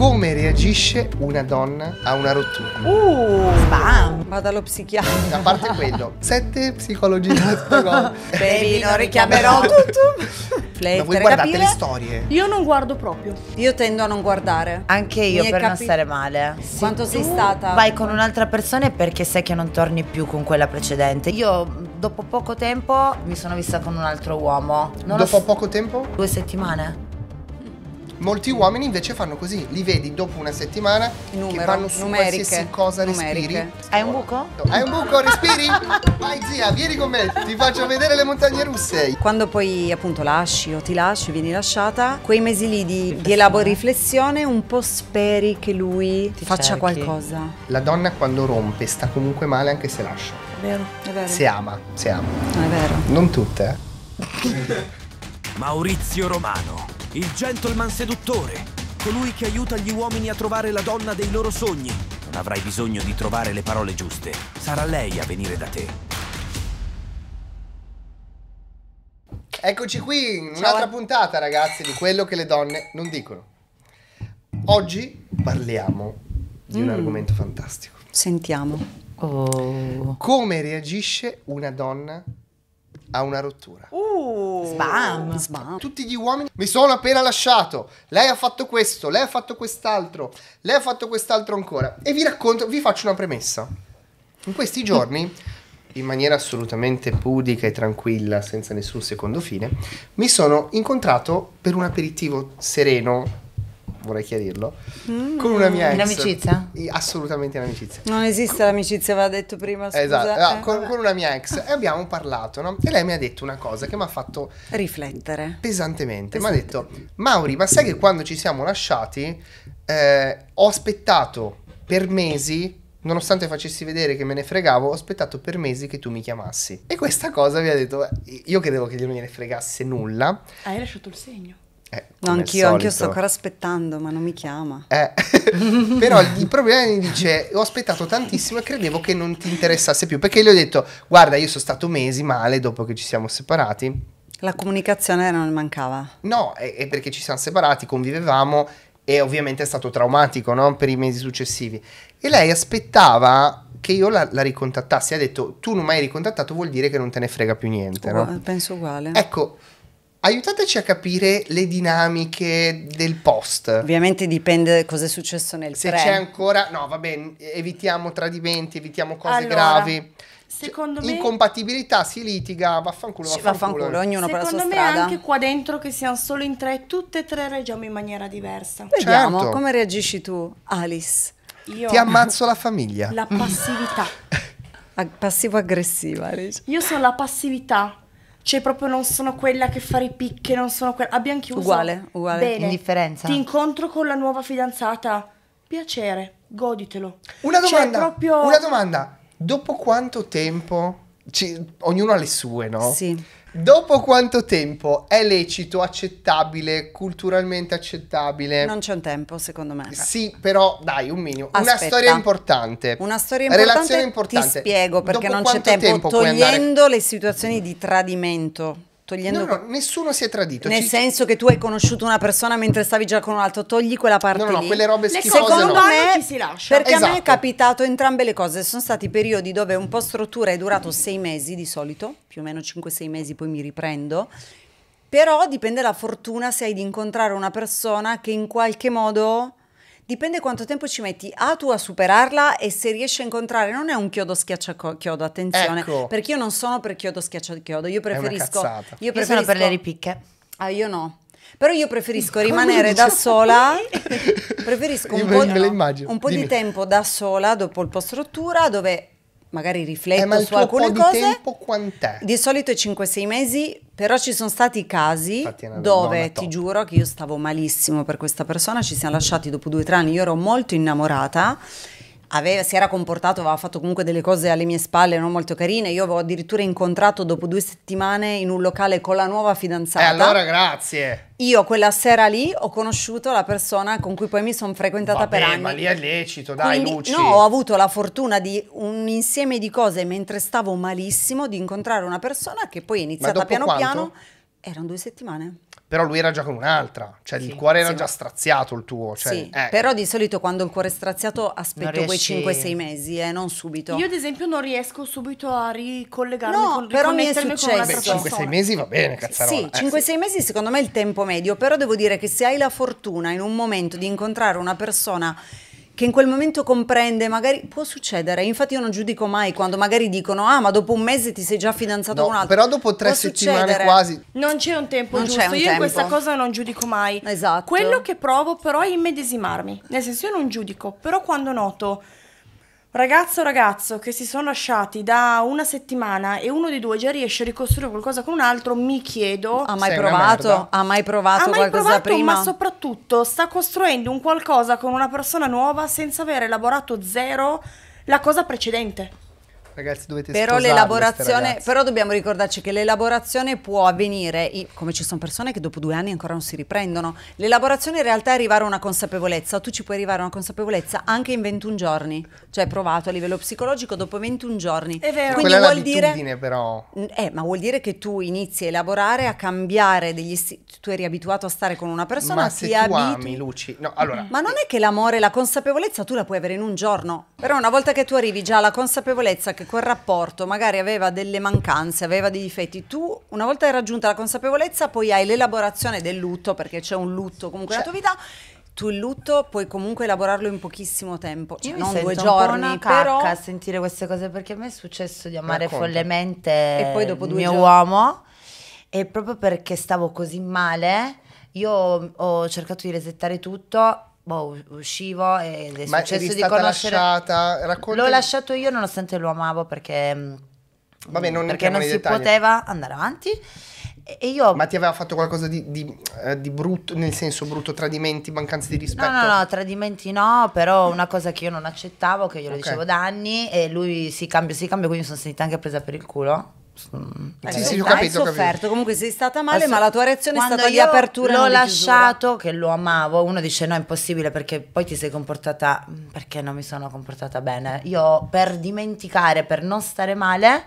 come reagisce una donna a una rottura. Uh, bam! Va dallo psichiatra. A parte quello, sette psicologie. Baby, non richiamerò tutto. Ma voi guardate capire? le storie? Io non guardo proprio. Io tendo a non guardare. Anche io per non stare male. Sì, Quanto sei stata? Vai con un'altra persona perché sai che non torni più con quella precedente. Io dopo poco tempo mi sono vista con un altro uomo. Non dopo poco tempo? Due settimane. Molti uomini invece fanno così, li vedi dopo una settimana Numero, che vanno su numeriche, qualsiasi cosa numeriche. respiri. Hai un buco? Hai un buco, respiri? Vai zia, vieni con me, ti faccio vedere le montagne russe. Quando poi appunto lasci o ti lasci, vieni lasciata, quei mesi lì di, di elaboro riflessione un po' speri che lui ti faccia cerchi. qualcosa. La donna quando rompe sta comunque male anche se lascia. È vero, è vero. Se ama, si ama. È vero. Non tutte, eh. Maurizio Romano il gentleman seduttore, colui che aiuta gli uomini a trovare la donna dei loro sogni. Non avrai bisogno di trovare le parole giuste, sarà lei a venire da te. Eccoci qui, un'altra puntata ragazzi di quello che le donne non dicono. Oggi parliamo di mm. un argomento fantastico. Sentiamo. Oh. Come reagisce una donna a una rottura. Uh, sbam, sbam. Tutti gli uomini mi sono appena lasciato. Lei ha fatto questo, lei ha fatto quest'altro, lei ha fatto quest'altro ancora. E vi racconto, vi faccio una premessa. In questi giorni, in maniera assolutamente pudica e tranquilla, senza nessun secondo fine, mi sono incontrato per un aperitivo sereno vorrei chiarirlo, mm. con una mia ex. In amicizia? Assolutamente in amicizia. Non esiste l'amicizia, va detto prima, scusa. Esatto, ah, eh, con, con, una mia ex e abbiamo parlato, no? E lei mi ha detto una cosa che mi ha fatto... Riflettere. Pesantemente. pesantemente. Mi ha detto, Mauri, ma sai che quando ci siamo lasciati eh, ho aspettato per mesi nonostante facessi vedere che me ne fregavo, ho aspettato per mesi che tu mi chiamassi. E questa cosa mi ha detto, io credevo che non gliene fregasse nulla. Hai lasciato il segno. Eh, no, anch'io, anch'io, sto ancora aspettando, ma non mi chiama. Eh, però il problema mi dice: Ho aspettato tantissimo e credevo che non ti interessasse più. Perché gli ho detto: Guarda, io sono stato mesi male dopo che ci siamo separati. La comunicazione non mancava. No, è, è perché ci siamo separati, convivevamo e ovviamente è stato traumatico no? per i mesi successivi. E lei aspettava che io la, la ricontattassi. Ha detto: Tu non mi hai ricontattato, vuol dire che non te ne frega più niente. Uh, no? Penso uguale. Ecco Aiutateci a capire le dinamiche del post. Ovviamente dipende da cosa è successo nel Se pre. c'è ancora... No, va bene, evitiamo tradimenti, evitiamo cose allora, gravi. Secondo cioè, me... Incompatibilità, si litiga, vaffanculo, sì, vaffanculo. vaffanculo ognuno per la sua strada. Secondo me anche qua dentro che siamo solo in tre, tutte e tre reagiamo in maniera diversa. Eh, Vediamo, certo. come reagisci tu, Alice? Io... Ti ammazzo la famiglia. La passività. Passivo-aggressiva, Alice. Io sono la passività cioè, proprio non sono quella che fa i picche, non sono quella. Abbiamo chiuso. Uguale, uguale. Bene. Indifferenza. Ti incontro con la nuova fidanzata. Piacere, goditelo. Una cioè, domanda. Cioè, proprio... Una domanda. Dopo quanto tempo? Ci... ognuno ha le sue, no? Sì Dopo quanto tempo è lecito, accettabile, culturalmente accettabile? Non c'è un tempo, secondo me. Sì, però dai, un minimo. Aspetta. Una storia importante. Una storia importante. Relazione importante. Ti spiego perché Dopo non c'è tempo, tempo togliendo le situazioni di tradimento togliendo... No, no, nessuno si è tradito. Nel ci... senso che tu hai conosciuto una persona mentre stavi già con un altro, togli quella parte no, no, lì. quelle robe schifose Secondo no. me, ci si lascia. Perché esatto. a me è esatto. capitato entrambe le cose. Sono stati periodi dove un po' struttura è durato sei mesi di solito, più o meno 5-6 mesi, poi mi riprendo. Però dipende dalla fortuna se hai di incontrare una persona che in qualche modo Dipende quanto tempo ci metti a tu a superarla e se riesci a incontrare, non è un chiodo schiacciachiodo, attenzione, ecco. perché io non sono per chiodo schiacciachiodo, io preferisco... Io, preferisco, io sono per le ripicche. Ah, io no. Però io preferisco rimanere da sola, preferisco un, po', no, un po' di tempo da sola dopo il post rottura dove magari eh, rifletto eh, su alcune cose. Di tempo quant'è? Di solito è 5-6 mesi, però ci sono stati casi dove ti giuro che io stavo malissimo per questa persona, ci siamo lasciati dopo 2-3 anni, io ero molto innamorata aveva, si era comportato, aveva fatto comunque delle cose alle mie spalle non molto carine. Io avevo addirittura incontrato dopo due settimane in un locale con la nuova fidanzata. E eh allora grazie. Io quella sera lì ho conosciuto la persona con cui poi mi sono frequentata Vabbè, per anni. Ma lì è lecito, dai, Quindi, Luci. No, ho avuto la fortuna di un insieme di cose mentre stavo malissimo di incontrare una persona che poi è iniziata piano quanto? piano. Erano due settimane però lui era già con un'altra, cioè sì, il cuore era sì. già straziato il tuo. Cioè, sì, eh. però di solito quando il cuore è straziato aspetto riesci... quei 5-6 mesi, eh, non subito. Io ad esempio non riesco subito a ricollegarmi no, con però mi è successo. 5-6 mesi va bene, cazzarola. Sì, 5-6 eh, mesi secondo me è il tempo medio, però devo dire che se hai la fortuna in un momento di incontrare una persona che in quel momento comprende, magari può succedere. Infatti io non giudico mai quando magari dicono "Ah, ma dopo un mese ti sei già fidanzato no, con un altro". Però dopo tre può settimane succedere. quasi non c'è un tempo non giusto. Un io tempo. questa cosa non giudico mai. Esatto. Quello che provo però è immedesimarmi. Nel senso io non giudico, però quando noto Ragazzo o ragazzo che si sono lasciati da una settimana e uno dei due già riesce a ricostruire qualcosa con un altro, mi chiedo. Ha mai provato? Ha mai provato ha mai qualcosa provato, prima? Ma soprattutto sta costruendo un qualcosa con una persona nuova senza aver elaborato zero la cosa precedente. Ragazzi dovete però l'elaborazione, Però dobbiamo ricordarci che l'elaborazione può avvenire, come ci sono persone che dopo due anni ancora non si riprendono, l'elaborazione in realtà è arrivare a una consapevolezza, tu ci puoi arrivare a una consapevolezza anche in 21 giorni, cioè provato a livello psicologico dopo 21 giorni. È vero, Quindi Quella vuol dire, però. Eh, ma vuol dire che tu inizi a elaborare, a cambiare degli... tu eri abituato a stare con una persona, ma ti se abitu- ami, Luci. No, allora, ma non è che l'amore, la consapevolezza tu la puoi avere in un giorno, però una volta che tu arrivi già alla consapevolezza che quel rapporto magari aveva delle mancanze, aveva dei difetti, tu una volta raggiunta la consapevolezza poi hai l'elaborazione del lutto, perché c'è un lutto comunque cioè. nella tua vita, tu il lutto puoi comunque elaborarlo in pochissimo tempo, cioè Io non due giorni, un po' cacca però a sentire queste cose perché a me è successo di amare Racconta. follemente e poi dopo il mio giorni. uomo e proprio perché stavo così male io ho cercato di resettare tutto boh, uscivo ed è Ma successo di conoscere... lasciata, racconta... L'ho lasciato io nonostante lo amavo perché... Mm, Vabbè, non perché non si dettagli. poteva andare avanti. Io... Ma ti aveva fatto qualcosa di, di, eh, di, brutto, nel senso brutto, tradimenti, mancanze di rispetto? No, no, no, tradimenti no, però una cosa che io non accettavo, che glielo okay. dicevo da anni, e lui si cambia, si cambia, quindi mi sono sentita anche presa per il culo. Mm. Eh, sì, sì, ho capito, hai sofferto, comunque sei stata male, Asso, ma la tua reazione è stata di apertura. L'ho lasciato che lo amavo. Uno dice: No, è impossibile perché poi ti sei comportata mm, perché non mi sono comportata bene. Io per dimenticare, per non stare male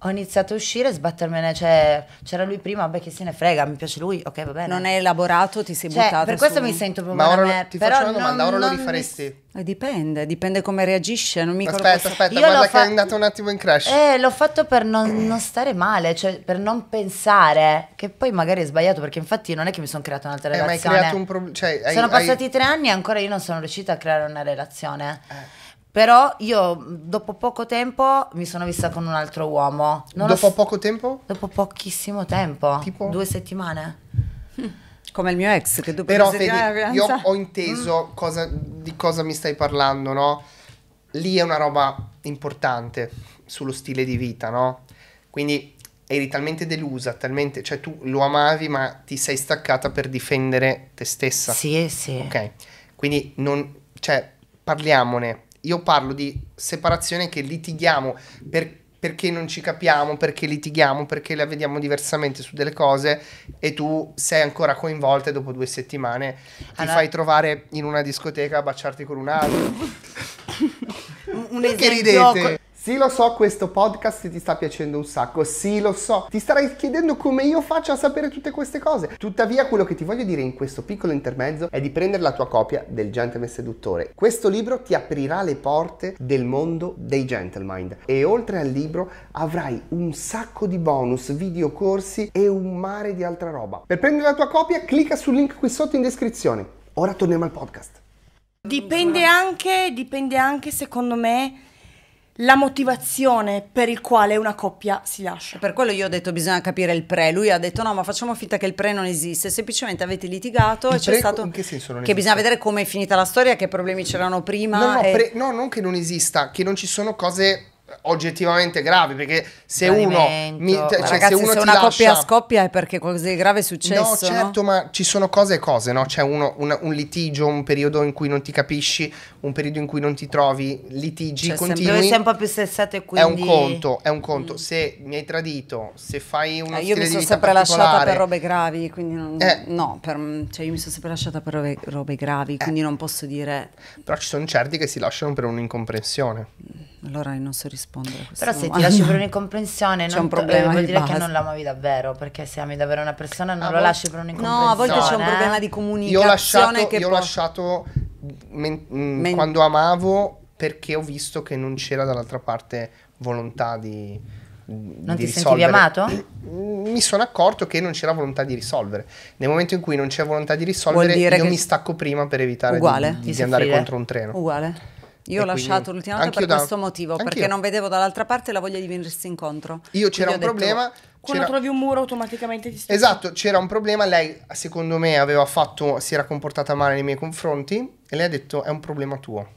ho iniziato a uscire e sbattermene, cioè c'era lui prima, vabbè che se ne frega, mi piace lui, ok va bene. Non hai elaborato, ti sei cioè, buttato per questo su... mi sento proprio Ma ora me, ti faccio una domanda, non, ora non lo rifaresti? Eh, dipende, dipende come reagisce, non mi Aspetta, cosa... aspetta, Io guarda che fa... è andato un attimo in crash. Eh, l'ho fatto per non, non, stare male, cioè per non pensare, che poi magari è sbagliato, perché infatti non è che mi sono creata un'altra eh, relazione. Ma hai creato un problema, cioè, Sono passati hai... tre anni e ancora io non sono riuscita a creare una relazione. Eh. Però io dopo poco tempo mi sono vista con un altro uomo. Non dopo poco tempo? Dopo pochissimo tempo. Tipo? Due settimane. Come il mio ex che dopo Però Fede, io ho inteso mm. cosa, di cosa mi stai parlando, no? Lì è una roba importante sullo stile di vita, no? Quindi eri talmente delusa, talmente, cioè tu lo amavi ma ti sei staccata per difendere te stessa. Sì, sì. Ok, quindi non, cioè, parliamone, io parlo di separazione che litighiamo per, perché non ci capiamo, perché litighiamo, perché la vediamo diversamente su delle cose e tu sei ancora coinvolta e dopo due settimane ti allora... fai trovare in una discoteca a baciarti con un altro. un, un esempio... Che ridete? Sì, lo so, questo podcast ti sta piacendo un sacco, sì, lo so. Ti starai chiedendo come io faccio a sapere tutte queste cose. Tuttavia, quello che ti voglio dire in questo piccolo intermezzo è di prendere la tua copia del Gentleman Seduttore. Questo libro ti aprirà le porte del mondo dei gentleman e oltre al libro avrai un sacco di bonus, video corsi e un mare di altra roba. Per prendere la tua copia, clicca sul link qui sotto in descrizione. Ora torniamo al podcast. Dipende anche, dipende anche secondo me la motivazione per il quale una coppia si lascia. Per quello io ho detto bisogna capire il pre. Lui ha detto no, ma facciamo finta che il pre non esiste, semplicemente avete litigato il e c'è stato che, che bisogna vedere come è finita la storia, che problemi c'erano prima. No, no, e... pre, no, non che non esista, che non ci sono cose oggettivamente gravi perché se uno mi, cioè, ragazzi, se, uno se una lascia... coppia scoppia è perché qualcosa di grave è successo no certo no? ma ci sono cose e cose no? c'è uno, un, un, litigio un periodo in cui non ti capisci un periodo in cui non ti trovi litigi cioè, continui sempre, sei un po' più stressato quindi è un conto è un conto mm. se mi hai tradito se fai una eh, io mi sono sempre lasciata per robe gravi quindi non, eh. no per, cioè io mi sono sempre lasciata per robe, robe gravi eh. quindi eh. non posso dire però ci sono certi che si lasciano per un'incomprensione mm, allora il nostro rispondere a questa Però se ti lasci per un'incomprensione c'è un problema vuol dire base. che non l'amavi davvero, perché se ami davvero una persona non a ah, lo vol- lasci per un'incomprensione. No, a volte c'è un problema eh. di comunicazione io ho lasciato, che io ho lasciato men- mm, men- quando amavo perché ho visto che non c'era dall'altra parte volontà di non ti risolvere. sentivi amato? Mm, mi sono accorto che non c'era volontà di risolvere. Nel momento in cui non c'è volontà di risolvere, io mi stacco prima per evitare di, di, di andare contro un treno. Uguale. Io e ho lasciato l'ultima volta per da... questo motivo, anch'io. perché non vedevo dall'altra parte la voglia di venirsi incontro. Io c'era un detto, problema. Quando c'era... trovi un muro automaticamente ti stai... Esatto, c'era un problema, lei secondo me aveva fatto, si era comportata male nei miei confronti e lei ha detto è un problema tuo.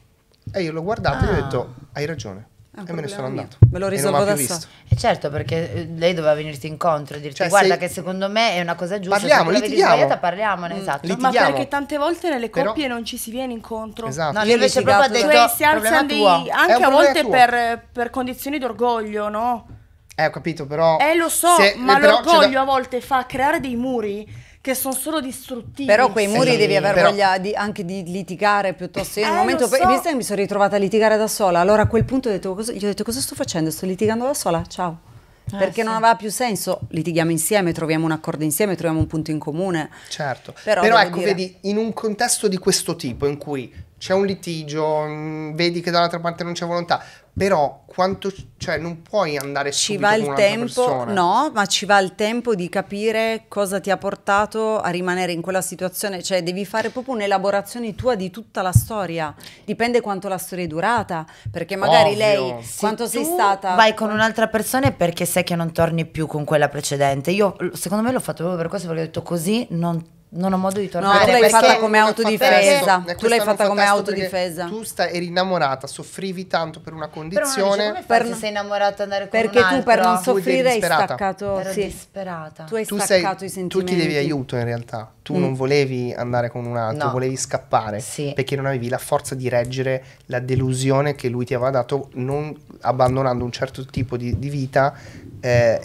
E io l'ho guardato ah. e gli ho ah. detto hai ragione e me ne sono andato. Me lo risolvo da solo. E eh, certo, perché eh, lei doveva venirti incontro e dirti cioè, guarda se... che secondo me è una cosa giusta, parliamo, se litighiamo. parliamone, mm. esatto. Litighiamo. Ma perché tante volte nelle coppie Però... non ci si viene incontro. Esatto. No, lei invece proprio ha detto cioè, si alzano dei, anche a volte per, per condizioni d'orgoglio, no? Eh, ho capito, però... Eh, lo so, se, ma l'orgoglio da... a volte fa creare dei muri che sono solo distruttivi. Però quei muri sì, devi aver però... voglia di, anche di litigare piuttosto. Io eh, momento, so. visto che mi sono ritrovata a litigare da sola, allora a quel punto ho detto, cosa, gli ho detto cosa sto facendo? Sto litigando da sola? Ciao. Eh, perché sì. non aveva più senso, litighiamo insieme, troviamo un accordo insieme, troviamo un punto in comune. Certo, però, però ecco, dire... vedi, in un contesto di questo tipo in cui c'è un litigio, mm, vedi che dall'altra parte non c'è volontà, però quanto, cioè non puoi andare ci va il tempo, persona. no, ma ci va il tempo di capire cosa ti ha portato a rimanere in quella situazione, cioè devi fare proprio un'elaborazione tua di tutta la storia. Dipende quanto la storia è durata, perché magari Ovvio. lei quanto Se sei stata vai con un'altra persona è perché sai che non torni più con quella precedente. Io secondo me l'ho fatto proprio per questo perché ho detto così non non ho modo di tornare. No, tu l'hai fatta come cioè, autodifesa. Tu l'hai fatta come autodifesa. Tu sta, eri innamorata, soffrivi tanto per una condizione. Però per non sei innamorata andare con Perché tu per non soffrire hai staccato. Ero sì. disperata. Tu hai tu staccato sei, i sentimenti. Tu ti devi aiuto in realtà. Tu mm. non volevi andare con un altro, no. volevi scappare. Sì. Perché non avevi la forza di reggere la delusione che lui ti aveva dato non abbandonando un certo tipo di, di vita. Eh,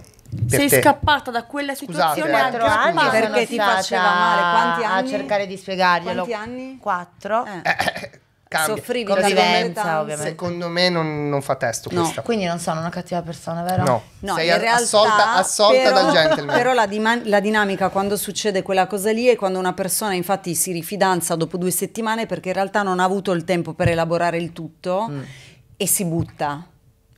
sei te. scappata da quella situazione Scusate, a anni perché ti faceva male. Quanti anni? A cercare di spiegarglielo. Quanti anni? Quattro. Eh. eh, eh cambia. Soffrivi convivenza, ovviamente. Secondo me non, non fa testo no. questa. Quindi non sono una cattiva persona, vero? No, no sei in realtà, assolta, assolta però, dal gentleman. Però la, la, dinamica quando succede quella cosa lì è quando una persona infatti si rifidanza dopo due settimane perché in realtà non ha avuto il tempo per elaborare il tutto mm. e si butta.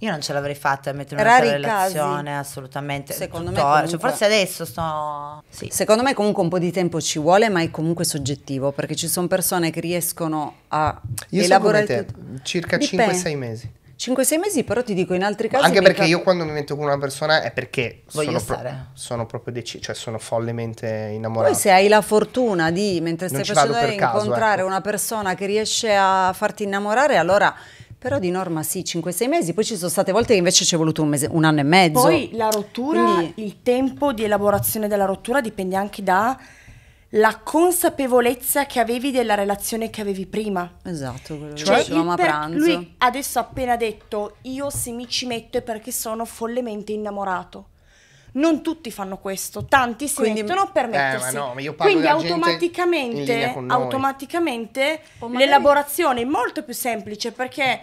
Io non ce l'avrei fatta a mettere una relazione, casi. assolutamente. Secondo tuttora. me cioè, comunque, cioè, forse adesso sto... Sì. Secondo me comunque un po' di tempo ci vuole, ma è comunque soggettivo, perché ci sono persone che riescono a io elaborare... Io sono circa 5-6 mesi. 5-6 mesi, però ti dico in altri casi. Anche perché io quando mi metto con una persona è perché sono, pro- sono, proprio deciso, cioè sono follemente innamorato. Poi se hai la fortuna di, mentre stai facendo per incontrare caso, ecco. una persona che riesce a farti innamorare, allora però di norma sì, 5-6 mesi, poi ci sono state volte che invece ci è voluto un, mese, un anno e mezzo. Poi la rottura, Quindi... il tempo di elaborazione della rottura dipende anche da la consapevolezza che avevi della relazione che avevi prima. Esatto, quello cioè, che dicevamo a pranzo. Lui adesso ha appena detto io se mi ci metto è perché sono follemente innamorato non tutti fanno questo, tanti si Quindi, mettono a permettersi. Eh, ma no, ma io parlo Quindi automaticamente, automaticamente magari... l'elaborazione è molto più semplice perché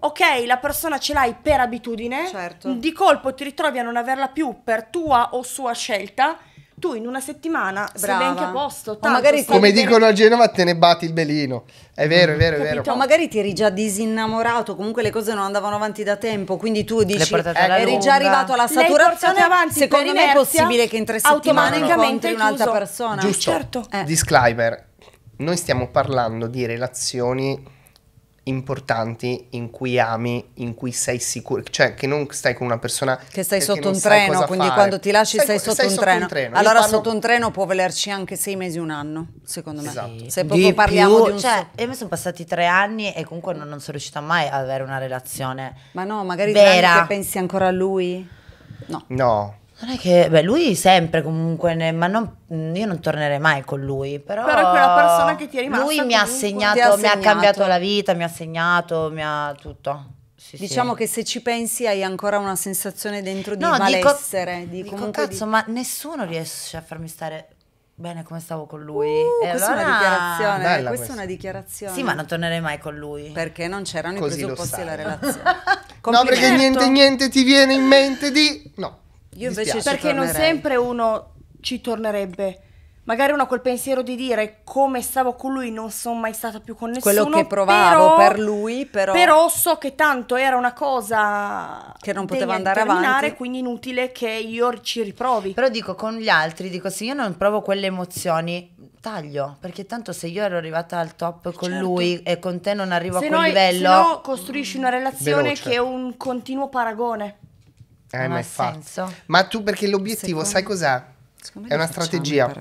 ok, la persona ce l'hai per abitudine, certo. di colpo ti ritrovi a non averla più per tua o sua scelta tu in una settimana Brava. sei ben a posto. Tanto, magari come dicono a Genova, te ne batti il belino. È vero, mm, è vero, è vero. Ma magari ti eri già disinnamorato, comunque le cose non andavano avanti da tempo, quindi tu dici eh, eri già arrivato alla saturazione. Avanti Secondo me è possibile che in tre settimane incontri un'altra persona. Giusto, certo. eh. disclaimer. Noi stiamo parlando di relazioni importanti in cui ami, in cui sei sicuro, cioè che non stai con una persona che stai sotto un treno, quindi fare. quando ti lasci stai, stai sotto, stai un, sotto treno. un, treno. Allora parlo... sotto un treno può volerci anche sei mesi, un anno, secondo me. Esatto. Se proprio di parliamo più, di un... Cioè, io mi sono passati tre anni e comunque non, non sono riuscita mai ad avere una relazione Ma no, magari vera. pensi ancora a lui? No. No, non è che, beh, lui sempre comunque, ne, ma non, io non tornerei mai con lui, però... Però è quella persona che ti è rimasta. Lui mi ha segnato, ha mi ha cambiato la vita, mi ha segnato, mi ha tutto. Sì, diciamo sì. che se ci pensi hai ancora una sensazione dentro di no, malessere. Dico, di dico cazzo, di... ma nessuno riesce a farmi stare bene come stavo con lui. Uh, eh, questa, allora... è dichiarazione, questa, questa è una dichiarazione. Sì, ma non tornerei mai con lui. Perché non c'erano Così i presupposti della relazione. no, perché niente, niente ti viene in mente di... Io invece Perché non sempre uno ci tornerebbe. Magari uno ha quel pensiero di dire come stavo con lui non sono mai stata più con nessuno. Quello che provavo però, per lui, però... Però so che tanto era una cosa... Che non poteva andare avanti. Quindi inutile che io ci riprovi. Però dico con gli altri, dico se io non provo quelle emozioni, taglio. Perché tanto se io ero arrivata al top con certo. lui e con te non arrivo se a quel noi, livello... Se no costruisci una relazione veloce. che è un continuo paragone eh, non ma ha senso. Ma tu perché l'obiettivo, Secondo... sai cos'è? Secondo è una strategia.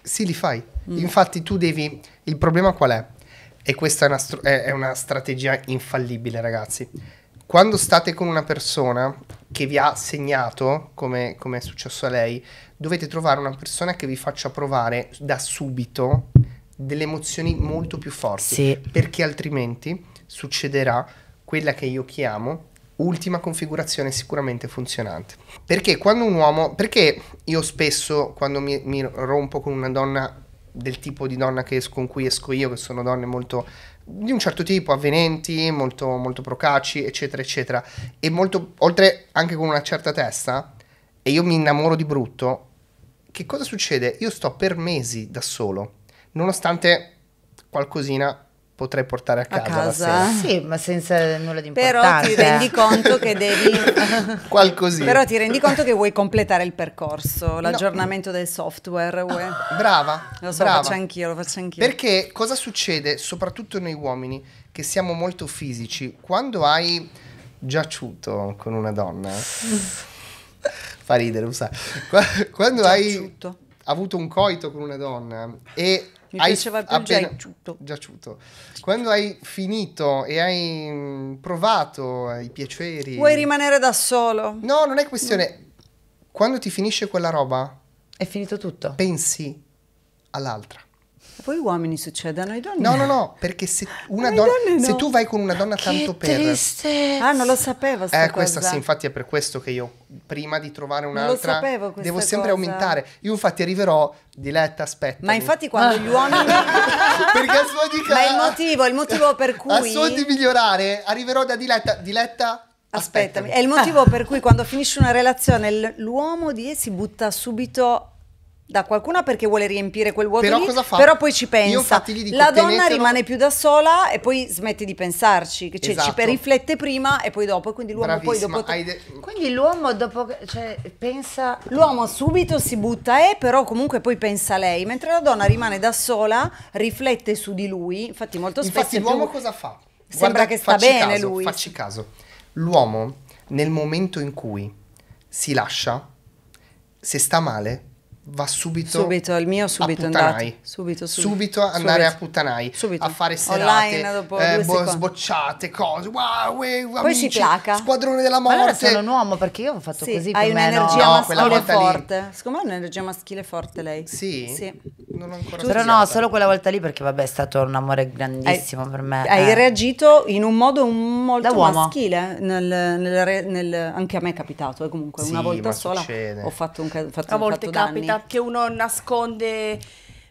Sì, li fai. Mm. Infatti tu devi... Il problema qual è? E questa è una, str- è una strategia infallibile, ragazzi. Quando state con una persona che vi ha segnato, come, come è successo a lei, dovete trovare una persona che vi faccia provare da subito delle emozioni molto più forti. Sì. Perché altrimenti succederà quella che io chiamo ultima configurazione sicuramente funzionante. Perché quando un uomo, perché io spesso quando mi, mi rompo con una donna del tipo di donna che, con cui esco io, che sono donne molto di un certo tipo, avvenenti, molto, molto procaci, eccetera, eccetera, e molto, oltre anche con una certa testa, e io mi innamoro di brutto, che cosa succede? Io sto per mesi da solo, nonostante qualcosina potrei portare a casa. A casa. Sì, ma senza nulla di importante. Però ti rendi conto che devi... Qualcosì. Però ti rendi conto che vuoi completare il percorso, l'aggiornamento no. del software. Ah, vuoi... Brava. Lo so, brava. faccio anch'io, lo faccio anch'io. Perché cosa succede, soprattutto noi uomini, che siamo molto fisici, quando hai giaciuto con una donna... Fa ridere, lo sai. Quando giaciuto. hai avuto un coito con una donna e mi hai piaceva più appena... giaciuto. giaciuto. Quando hai finito e hai mm, provato i piaceri... Vuoi rimanere da solo? No, non è questione... Quando ti finisce quella roba... È finito tutto. Pensi all'altra. A voi uomini succede, a noi donne. No, no, no, perché se, una donna, no. se tu vai con una donna che tanto per... Triste. Ah, non lo sapevo. eh, questo sì, infatti è per questo che io prima di trovare un'altra... lo Sapevo, devo sempre cosa. aumentare. Io infatti arriverò, diletta, aspetta. Ma infatti quando gli uomini... perché a sua dica... Ma il motivo, il motivo per cui... A suo di migliorare, arriverò da diletta, diletta... Aspettami. aspettami. È il motivo ah. per cui quando finisce una relazione l'uomo di si butta subito da qualcuna perché vuole riempire quel vuoto però lì, cosa fa? però poi ci pensa. Dico, la donna tenetelo... rimane più da sola e poi smette di pensarci, cioè esatto. ci riflette prima e poi dopo, quindi l'uomo Bravissima. poi dopo... De... Quindi l'uomo dopo, cioè, pensa... L'uomo subito si butta e eh, però comunque poi pensa a lei, mentre la donna rimane da sola, riflette su di lui, infatti molto spesso... Infatti l'uomo cosa fa? Sembra Guarda, che sta bene caso, lui. Facci caso, l'uomo nel momento in cui si lascia, se sta male va subito subito il mio subito andato subito, subito, subito andare subito. a puttanai subito. a fare serate eh, bo- sbocciate cose wow, we, eh, poi amici, si placa squadrone della morte ma allora sono un uomo perché io ho fatto sì, così hai un'energia no, maschile forte lì. secondo me è un'energia maschile forte lei sì, sì. non ho ancora però no solo quella volta lì perché vabbè è stato un amore grandissimo hai, per me hai eh. reagito in un modo molto maschile nel, nel, nel, anche a me è capitato eh, comunque sì, una volta sola succede. ho fatto un, fatto, a volte capita solita che uno nasconde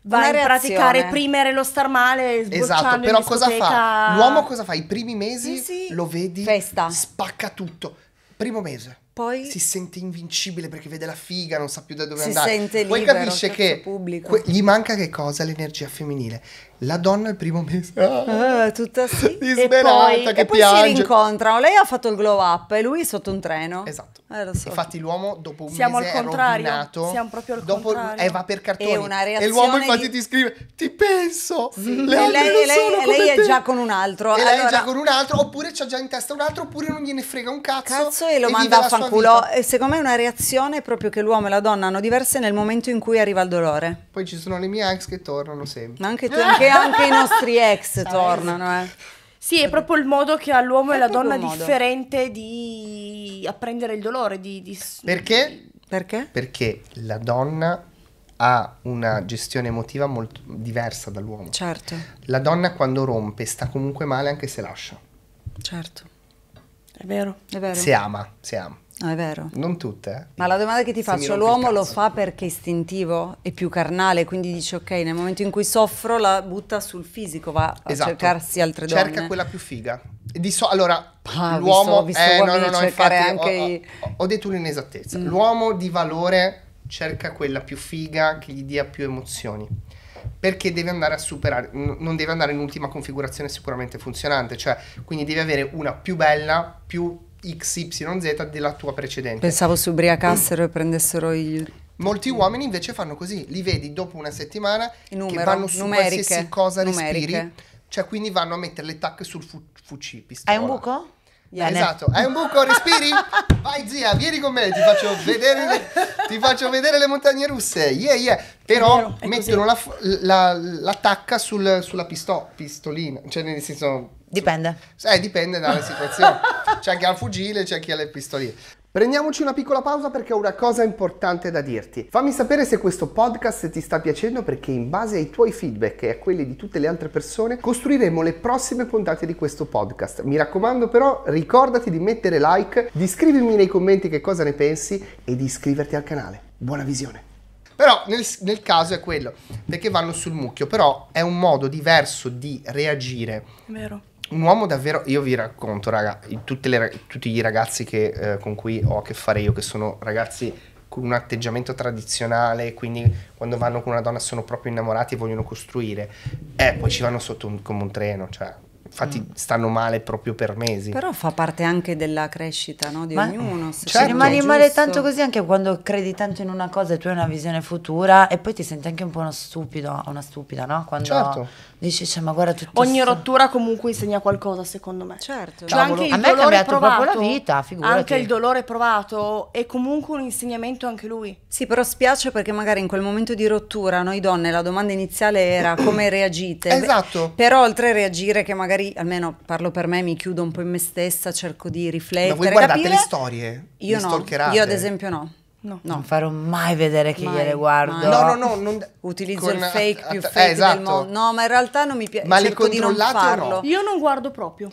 va a praticare primere lo star male esatto però cosa fa l'uomo cosa fa i primi mesi sì, sì. lo vedi Festa. spacca tutto primo mese poi si sente invincibile perché vede la figa, non sa più da dove si andare. Sente libero, Poi capisce che que- gli manca che cosa? L'energia femminile. La donna il primo mese. Ah, ah tutta sì. Disperata, e poi, che e poi piange. si rincontrano. Lei ha fatto il glow up e lui sotto un treno. Esatto. Eh, so. Infatti l'uomo dopo un Siamo mese è rovinato. Siamo proprio al dopo, contrario. E eh, va per cartoni. una e l'uomo infatti di... ti scrive, ti penso. Sì. Le e lei, lei, lei è già con un altro. E allora... lei è già con un altro, oppure c'ha già in testa un altro, oppure non gliene frega un cazzo. Cazzo e lo e manda a fanculo. e Secondo me è una reazione proprio che l'uomo e la donna hanno diverse nel momento in cui arriva il dolore. Poi ci sono le mie ex che tornano sempre. Ma anche tu, anche anche i nostri ex tornano, eh. Sì, è proprio il modo che ha l'uomo e la donna differente di apprendere il dolore. Di, di... Perché? Perché? Perché la donna ha una gestione emotiva molto diversa dall'uomo. Certo. La donna quando rompe sta comunque male anche se lascia. Certo. È vero. È vero. Si ama, si ama. No, è vero. Non tutte. Eh. Ma la domanda che ti faccio, l'uomo lo fa perché è istintivo è più carnale, quindi dice ok, nel momento in cui soffro la butta sul fisico, va esatto. a cercarsi altre donne. Cerca quella più figa. So, allora, ah, l'uomo... Eh, no, no, no, infatti anche ho, ho, ho detto un'inesattezza. Mm. L'uomo di valore cerca quella più figa che gli dia più emozioni. Perché deve andare a superare, non deve andare in ultima configurazione sicuramente funzionante, cioè quindi deve avere una più bella, più XYZ della tua precedente. Pensavo si ubriacassero mm. e prendessero il... Molti uomini invece fanno così, li vedi dopo una settimana Numero, che vanno su numeriche, qualsiasi cosa numeriche. respiri, cioè quindi vanno a mettere le tacche sul fu- fucile, pistola. È un buco? Yeah, eh, esatto, è un buco, respiri? Vai zia, vieni con me, ti faccio vedere le, ti faccio vedere le montagne russe. Yeah, yeah. Però vero, mettono la, la, la, tacca sul, sulla pisto, pistolina, cioè nel senso... Dipende. Su, eh, dipende dalla situazione. c'è chi ha il fucile, c'è chi ha le pistoline. Prendiamoci una piccola pausa perché ho una cosa importante da dirti. Fammi sapere se questo podcast ti sta piacendo perché in base ai tuoi feedback e a quelli di tutte le altre persone costruiremo le prossime puntate di questo podcast. Mi raccomando però ricordati di mettere like, di scrivermi nei commenti che cosa ne pensi e di iscriverti al canale. Buona visione! Però nel, nel, caso è quello, perché vanno sul mucchio, però è un modo diverso di reagire. Vero un uomo davvero, io vi racconto, raga, le, tutti i ragazzi che, eh, con cui ho a che fare io, che sono ragazzi con un atteggiamento tradizionale, quindi quando vanno con una donna sono proprio innamorati e vogliono costruire, e eh, poi ci vanno sotto un, come un treno, cioè infatti mm. stanno male proprio per mesi. Però fa parte anche della crescita no? di Ma, ognuno. Se certo. rimani male tanto così anche quando credi tanto in una cosa e tu hai una visione futura e poi ti senti anche un po' uno stupido, una stupida, no? Quando certo. dici, cioè, ma guarda tutto Ogni sto... rottura comunque insegna qualcosa, secondo me. Certo. Cioè, anche il a me ha cambiato provato, proprio la vita, figurati. Anche il dolore provato è comunque un insegnamento anche lui. Sì, però spiace perché magari in quel momento di rottura noi donne la domanda iniziale era come reagite. esatto. Però oltre a reagire che magari magari almeno parlo per me, mi chiudo un po' in me stessa, cerco di riflettere. Ma voi guardate capire. le storie? Io le no, stalkerate. io ad esempio no. No. Non farò mai vedere che mai, gliele guardo. Mai. No, no, no. Non... Utilizzo Con, il fake più fake eh, esatto. del mondo. No, ma in realtà non mi piace. Ma cerco di non farlo. No? Io non guardo proprio.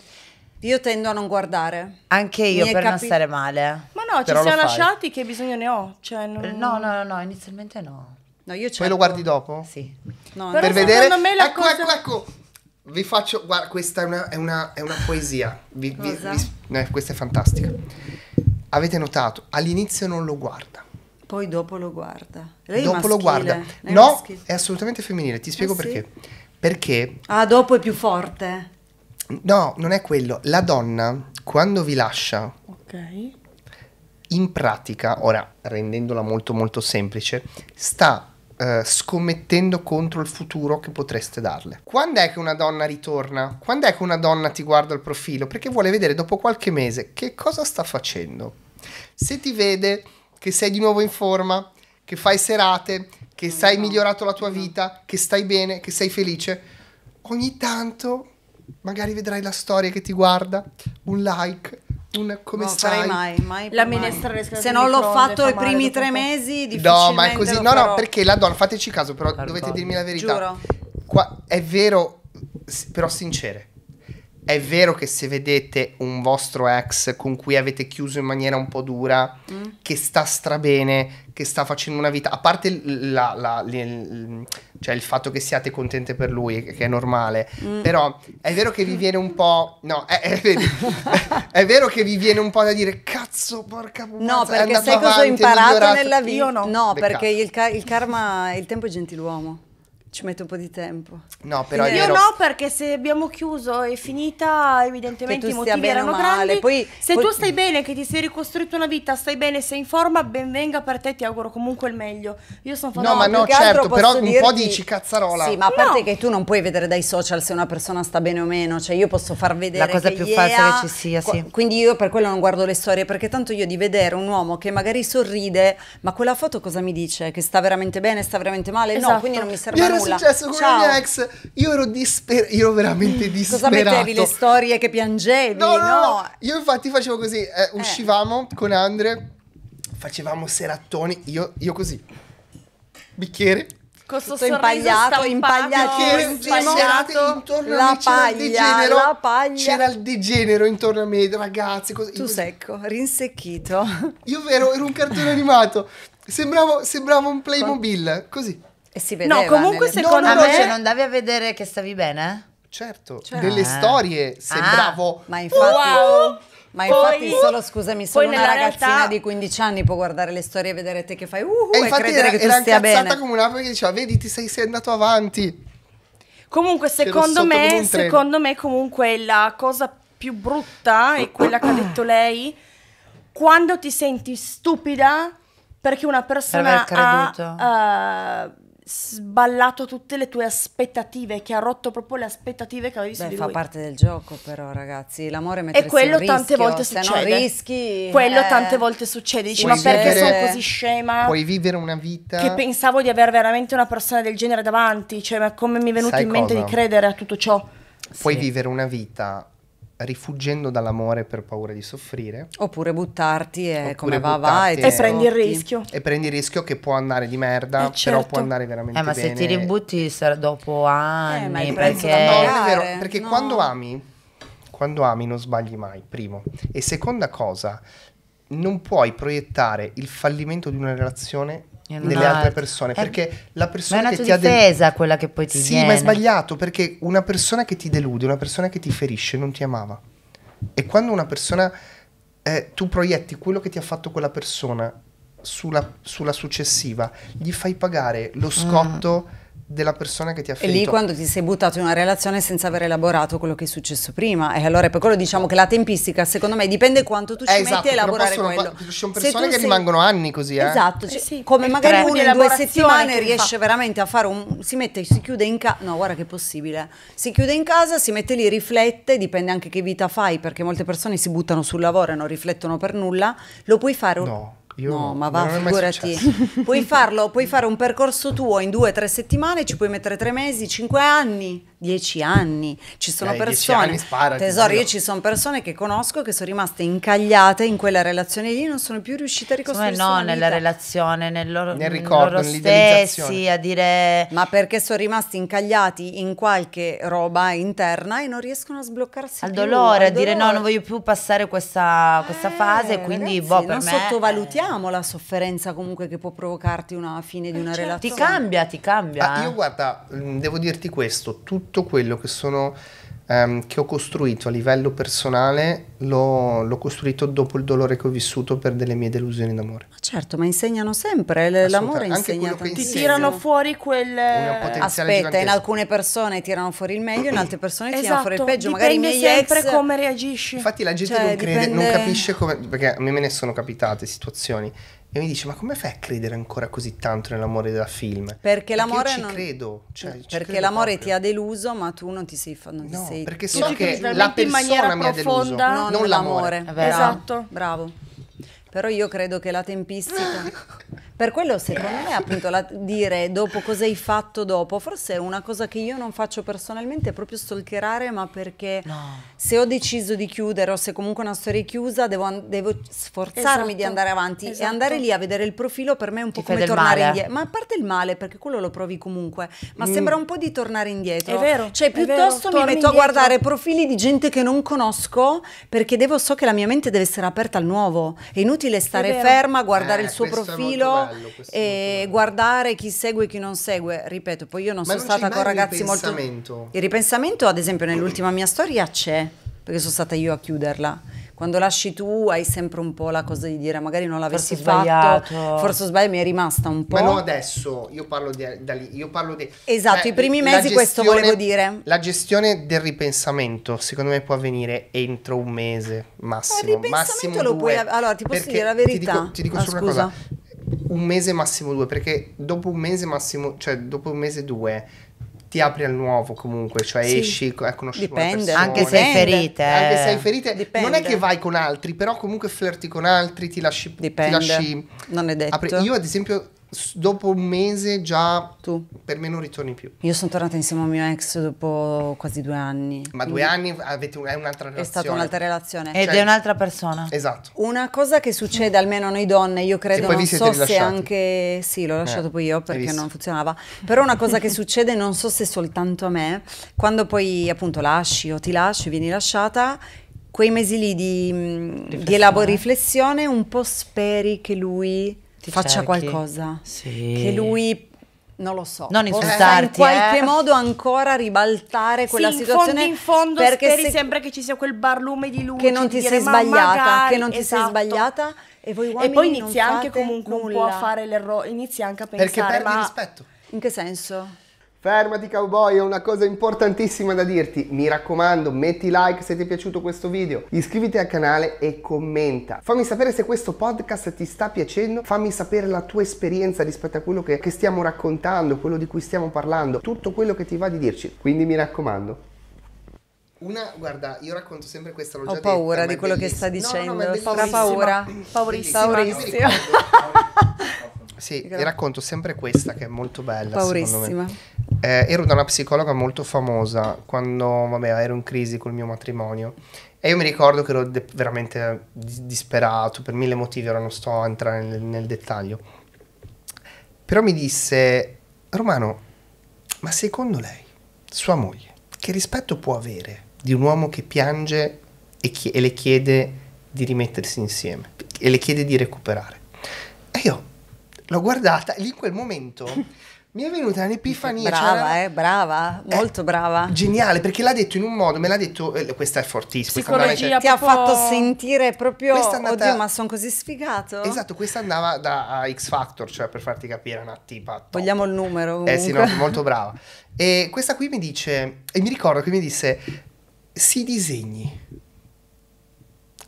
Io tendo a non guardare. Anche io mi per capi... non stare male. Ma no, Però ci siamo lasciati che bisogno ne ho. Cioè, non... No, no, no, inizialmente no. no io Poi lo guardi dopo? Sì. No, per vedere... Ecco, ecco, cosa... ecco, ecco, ecco vi faccio, guarda, questa è una, è una, è una poesia. Vi, vi, vi, no, eh, questa è fantastica. Avete notato, all'inizio non lo guarda. Poi dopo lo guarda. Lei dopo maschile, lo guarda. È no, maschile. è assolutamente femminile, ti spiego eh perché. Sì. Perché... Ah, dopo è più forte. No, non è quello. La donna, quando vi lascia, Ok. in pratica, ora rendendola molto molto semplice, sta eh, scommettendo contro il futuro che potreste darle. Quando è che una donna ritorna? Quando è che una donna ti guarda il profilo? Perché vuole vedere dopo qualche mese che cosa sta facendo. Se ti vede che sei di nuovo in forma, che fai serate, che no. hai migliorato la tua vita, che stai bene, che sei felice, ogni tanto magari vedrai la storia che ti guarda, un like, un come no, stai? Mai, mai, la minestra mai. Se non l'ho fatto i primi tre mesi, difficilmente No, ma è così. No, no, perché la donna, fateci caso, però Pardon. dovete dirmi la verità. Giuro. Qua, è vero, però sincere. È vero che se vedete un vostro ex con cui avete chiuso in maniera un po' dura, mm. che sta strabene, che sta facendo una vita, a parte la, la, la, cioè il fatto che siate contente per lui, che è normale, mm. però è vero che vi viene un po'... No, è, è, vero, è vero che vi viene un po' da dire, cazzo, porca puttana. No, perché sai cosa ho imparato nella vita? Io no. No, perché il, ca- il karma, il tempo è gentiluomo ci mette un po' di tempo. No, però io, io ero... no, perché se abbiamo chiuso e finita, evidentemente i motivi erano male. grandi. Poi, se poi... tu stai bene, che ti sei ricostruito una vita, stai bene, sei in forma, ben venga per te, ti auguro comunque il meglio. Io sono fatta No, ma no, certo, però dirti... un po' dici cazzarola. Sì, ma a parte no. che tu non puoi vedere dai social se una persona sta bene o meno, cioè io posso far vedere la cosa più yeah, falsa che ci sia, sì. Quindi io per quello non guardo le storie, perché tanto io di vedere un uomo che magari sorride, ma quella foto cosa mi dice? Che sta veramente bene, sta veramente male? Esatto. No, quindi non esatto. mi serve a è successo con Ciao. la mia ex, io ero, disper- io ero veramente disperato. Cosa mettevi le storie che piangevi? No, no, no. no. io infatti facevo così, eh, eh. uscivamo eh. con Andre, facevamo serattoni, io, io così, bicchiere, questo tutto impagliato, impagliato, impagliato intorno la a me paglia, degenero, la paglia. C'era il degenero intorno a me, ragazzi. Così, tu secco, rinsecchito. Io vero, ero un cartone animato. Sembravo, sembravo un Playmobil, così. E si vedeva. No, comunque nelle... secondo no, no, me... Cioè, non andavi a vedere che stavi bene? Certo, cioè, delle eh. storie sembravo... Ah, ma infatti... Wow. Ma infatti solo scusami, solo una ragazzina realtà... di 15 anni può guardare le storie e vedere te che fai uh, e, e credere era, che tu era stia bene. come un'altra che diceva "Vedi, ti sei, sei andato avanti". Comunque secondo me, secondo me comunque la cosa più brutta è quella che ha detto lei quando ti senti stupida perché una persona ha uh, sballato tutte le tue aspettative, che ha rotto proprio le aspettative che avevi Beh, su di lui. fa parte del gioco però ragazzi, l'amore mette E quello tante rischio, volte succede. rischi... Quello eh, tante volte succede, dici ma perché vivere, sono così scema? Puoi vivere una vita... Che pensavo di avere veramente una persona del genere davanti, cioè ma come mi è venuto Sai in mente cosa? di credere a tutto ciò? Puoi sì. vivere una vita rifuggendo dall'amore per paura di soffrire. Oppure buttarti e Oppure come va va e, e, prendi il rischio. E prendi il rischio che può andare di merda, eh certo. però può certo. andare veramente eh, ma bene. se ti ributti sarà dopo eh, anni, eh, perché... No, è vero, perché no. quando ami, quando ami non sbagli mai, primo. E seconda cosa, non puoi proiettare il fallimento di una relazione nelle no, altre persone. perché la persona ma è una che ti ha difesa quella che poi ti sì, viene. Sì, ma è sbagliato perché una persona che ti delude, una persona che ti ferisce, non ti amava. E quando una persona. Eh, tu proietti quello che ti ha fatto quella persona sulla, sulla successiva, gli fai pagare lo mm. scotto. Mm della persona che ti ha ferito. E lì quando ti sei buttato in una relazione senza aver elaborato quello che è successo prima. E allora per quello diciamo che la tempistica secondo me dipende quanto tu ci eh, metti a esatto, elaborare quello. Ci sono persone che sei... rimangono anni così. Eh? Esatto, eh cioè, sì, come magari uno in due settimane riesce fa... veramente a fare un... si mette, si chiude in casa, no guarda che è possibile, si chiude in casa, si mette lì, riflette, dipende anche che vita fai perché molte persone si buttano sul lavoro e non riflettono per nulla, lo puoi fare... Un- No io no, ma va, figurati. Puoi farlo, puoi fare un percorso tuo in due o tre settimane, ci puoi mettere tre mesi, cinque anni, dieci anni. Ci sono Dai, persone. Anni, sparati, tesoro, io ci sono persone che conosco che sono rimaste incagliate in quella relazione lì, non sono più riuscite a ricostruire. Come no, nella relazione, nel loro, nel ricordo, loro stessi, a dire. Ma perché sono rimasti incagliati in qualche roba interna e non riescono a sbloccarsi al più, dolore, al a dolore. dire no, non voglio più passare questa, questa eh, fase. Quindi, boh, ragazzi, boh, per non me. sottovalutiamo Sappiamo la sofferenza comunque che può provocarti una fine di una eh, certo. relazione. Ti cambia, ti cambia. Ah, io guarda, mm, devo dirti questo, tutto quello che sono ehm, che ho costruito a livello personale l'ho, l'ho, costruito dopo il dolore che ho vissuto per delle mie delusioni d'amore. Ma certo, ma insegnano sempre, l- l'amore insegna Ti tirano fuori quel... Aspetta, in alcune persone tirano fuori il meglio, in altre persone esatto. tirano fuori il esatto, peggio. Dipende Magari miei sempre ex... come reagisci. Infatti la gente cioè, non, crede, dipende... non capisce come... Perché a me me ne sono capitate situazioni e mi dice ma come fai a credere ancora così tanto nell'amore da film? Perché l'amore non... credo, cioè, no, perché l'amore ti ha deluso ma tu non ti sei non no, sei perché so che la persona mi ha deluso, non, non l'amore. Esatto, bravo. Però io credo che la tempistica... per quello secondo me appunto la, dire dopo cosa hai fatto dopo, forse è una cosa che io non faccio personalmente, è proprio stalkerare, ma perché no. se ho deciso di chiudere o se comunque una storia è chiusa, devo, devo sforzarmi esatto. di andare avanti. Esatto. E andare lì a vedere il profilo per me è un po' Ti come tornare indietro. Ma a parte il male, perché quello lo provi comunque, ma mm. sembra un po' di tornare indietro. È vero. Cioè piuttosto vero, mi metto indietro. a guardare profili di gente che non conosco perché devo, so che la mia mente deve essere aperta al nuovo. È inutile difficile stare ferma, guardare eh, il suo profilo, bello, e guardare chi segue e chi non segue. Ripeto, poi io non Ma sono non stata con ragazzi molto... Il ripensamento, ad esempio, nell'ultima mia storia c'è, perché sono stata io a chiuderla quando lasci tu hai sempre un po' la cosa di dire magari non l'avessi forse fatto, sbagliato. forse sbaglio, mi è rimasta un po'. Ma non adesso, io parlo di, da lì, io parlo di... Esatto, cioè, i primi mesi gestione, questo volevo dire. La gestione del ripensamento secondo me può avvenire entro un mese massimo. Eh, il massimo lo due, puoi... Allora ti posso dire la verità. Ti dico, ti dico ah, solo scusa. una cosa un mese massimo due, perché dopo un mese massimo, cioè dopo un mese due, ti apri al nuovo comunque, cioè sì. esci, eh, conosci conoscere Dipende. anche se hai ferite. Eh. Anche se hai ferite, Dipende. non è che vai con altri, però comunque flirti con altri, ti lasci... Dipende, ti lasci... non è detto. Apri. Io ad esempio dopo un mese già tu. per me non ritorni più. Io sono tornata insieme al mio ex dopo quasi due anni. Ma due anni avete, è un'altra relazione. È stata un'altra relazione. Ed cioè, è un'altra persona. Esatto. Una cosa che succede almeno a noi donne, io credo, non so rilasciati. se anche... Sì, l'ho eh, lasciato eh, poi io perché non funzionava. Però una cosa che succede, non so se soltanto a me, quando poi appunto lasci o ti lasci, vieni lasciata quei mesi lì di, riflessione. di elabor riflessione, un po' speri che lui ti faccia cerchi. qualcosa. Sì. Che lui non lo so, non insultarti, in qualche eh. modo ancora ribaltare quella sì, in situazione. Fondo, in fondo perché speri se... sempre che ci sia quel barlume di luce che non ti sei sbagliata, magari, che non ti esatto. sei sbagliata e voi E poi inizi anche comunque nulla. un po' a fare l'errore, inizi anche a pensare perché perdi ma... rispetto. In che senso? Fermati cowboy, ho una cosa importantissima da dirti. Mi raccomando, metti like se ti è piaciuto questo video, iscriviti al canale e commenta. Fammi sapere se questo podcast ti sta piacendo, fammi sapere la tua esperienza rispetto a quello che, che stiamo raccontando, quello di cui stiamo parlando, tutto quello che ti va di dirci. Quindi mi raccomando, una, guarda, io racconto sempre questa, l'ho Ho già paura di quello che sta dicendo. No, no, Paura, paura. Paurissima. Paurissima. sì, e racconto sempre questa che è molto bella. Paurissima. Eh, ero da una psicologa molto famosa quando, vabbè, ero in crisi col mio matrimonio. E io mi ricordo che ero de- veramente disperato per mille motivi, ora non sto a entrare nel, nel dettaglio. Però mi disse, Romano, ma secondo lei, sua moglie, che rispetto può avere di un uomo che piange e, chi- e le chiede di rimettersi insieme e le chiede di recuperare. E io l'ho guardata e lì in quel momento... mi è venuta un'epifania. Brava, cioè, eh, brava, eh, molto brava. Geniale, perché l'ha detto in un modo, me l'ha detto, eh, questa è fortissima. Psicologia ti ha fatto sentire proprio, andata, oddio ma sono così sfigato. Esatto, questa andava da X Factor, cioè per farti capire una tipa. Top. Vogliamo il numero comunque. Eh sì, no, molto brava. E questa qui mi dice, e mi ricordo che mi disse, si disegni.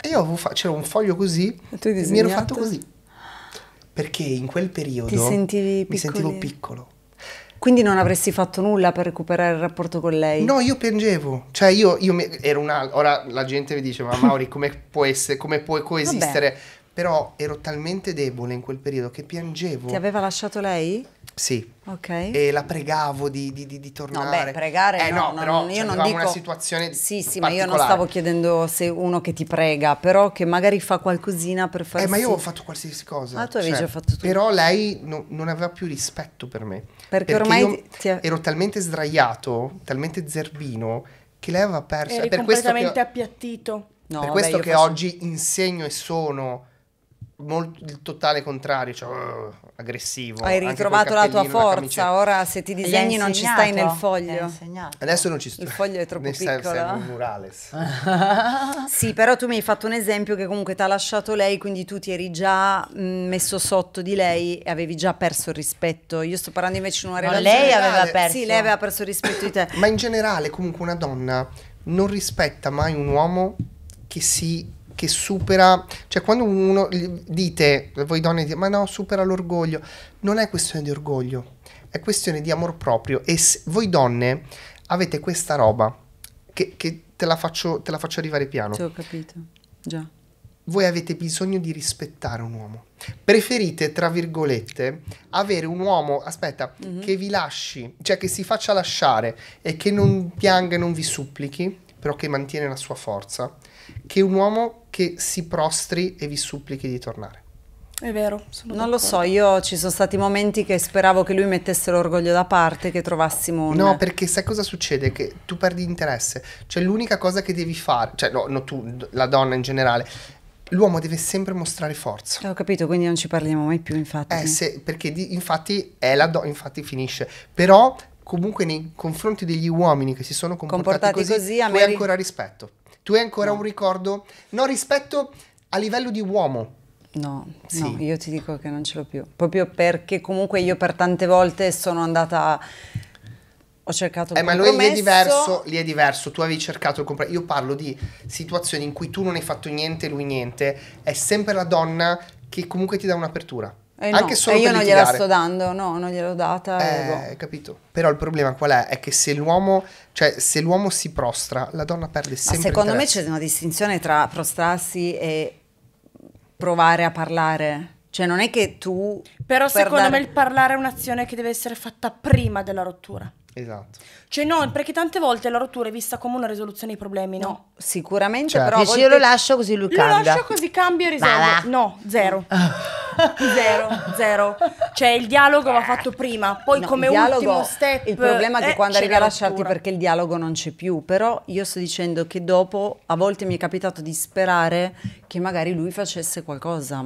E io fa- c'era un foglio così, e mi ero fatto così. Perché in quel periodo mi sentivo piccolo. Quindi non avresti fatto nulla per recuperare il rapporto con lei? No, io piangevo. Cioè, io, io mi, ero una. Ora la gente mi dice: Ma Mauri, come può essere, come puoi coesistere? Vabbè. Però ero talmente debole in quel periodo che piangevo. Ti aveva lasciato lei? Sì. Ok. E la pregavo di, di, di, di tornare. No, beh, pregare eh, no, no però, io cioè, non dico... una situazione Sì, sì, ma io non stavo chiedendo se uno che ti prega, però che magari fa qualcosina per fare... Eh, ma io ho fatto qualsiasi cosa. Ah, tu avevi cioè, già fatto tutto. Però lei no, non aveva più rispetto per me. Perché, perché ormai... Ti... Ero talmente sdraiato, talmente zerbino, che lei aveva perso... Eri per completamente appiattito. No, per questo che faccio... oggi insegno e sono molto, il totale contrario, cioè uh, aggressivo. Hai ritrovato la tua forza, la ora se ti disegni non ci stai nel foglio. Adesso non ci sto. Il foglio è troppo ne piccolo. Serve un murales. sì, però tu mi hai fatto un esempio che comunque ti ha lasciato lei, quindi tu ti eri già mm, messo sotto di lei e avevi già perso il rispetto. Io sto parlando invece di una relazione. No, lei aveva perso. Sì, lei aveva perso il rispetto di te. Ma in generale comunque una donna non rispetta mai un uomo che si che supera, cioè quando uno dite, voi donne dite, ma no, supera l'orgoglio, non è questione di orgoglio, è questione di amor proprio e se, voi donne avete questa roba che, che te, la faccio, te la faccio arrivare piano. Ci ho capito, già. Voi avete bisogno di rispettare un uomo. Preferite, tra virgolette, avere un uomo, aspetta, mm -hmm. che vi lasci, cioè che si faccia lasciare e che non pianga e non vi supplichi, però che mantiene la sua forza, che un uomo che si prostri e vi supplichi di tornare. È vero, non lo so, io ci sono stati momenti che speravo che lui mettesse l'orgoglio da parte, che trovassimo un... No, perché sai cosa succede? Che tu perdi interesse, cioè l'unica cosa che devi fare, cioè no, no tu, la donna in generale, l'uomo deve sempre mostrare forza. Ho capito, quindi non ci parliamo mai più, infatti. Eh, se, perché di, infatti è la donna, infatti finisce, però comunque nei confronti degli uomini che si sono comportati, comportati così, così a tu hai ancora rispetto. Tu hai ancora no. un ricordo? No, rispetto a livello di uomo. No, sì. no, io ti dico che non ce l'ho più. Proprio perché comunque io per tante volte sono andata ho cercato eh, ma lui lì è, diverso, lì è diverso, tu avevi cercato il compromesso. Io parlo di situazioni in cui tu non hai fatto niente, lui niente. È sempre la donna che comunque ti dà un'apertura. Eh no, anche eh, solo e io non litigare. gliela sto dando, no, non gliel'ho data. Eh, boh. capito. Però il problema qual è? È che se l'uomo, cioè, se l'uomo si prostra, la donna perde sempre Ma secondo interesse. me c'è una distinzione tra prostrarsi e provare a parlare. Cioè, non è che tu. Però, per secondo dar... me, il parlare è un'azione che deve essere fatta prima della rottura. Esatto. Cioè no, perché tante volte la rottura è vista come una risoluzione dei problemi, no? no sicuramente, cioè, però dici, volte... io lo lascio così lui cambia. Lo lascio così cambio e risolvo. Vada. No, zero. zero, zero. Cioè il dialogo va fatto prima, poi no, come dialogo, ultimo step Il problema è che eh, quando arrivi a lasciarti perché il dialogo non c'è più, però io sto dicendo che dopo a volte mi è capitato di sperare che magari lui facesse qualcosa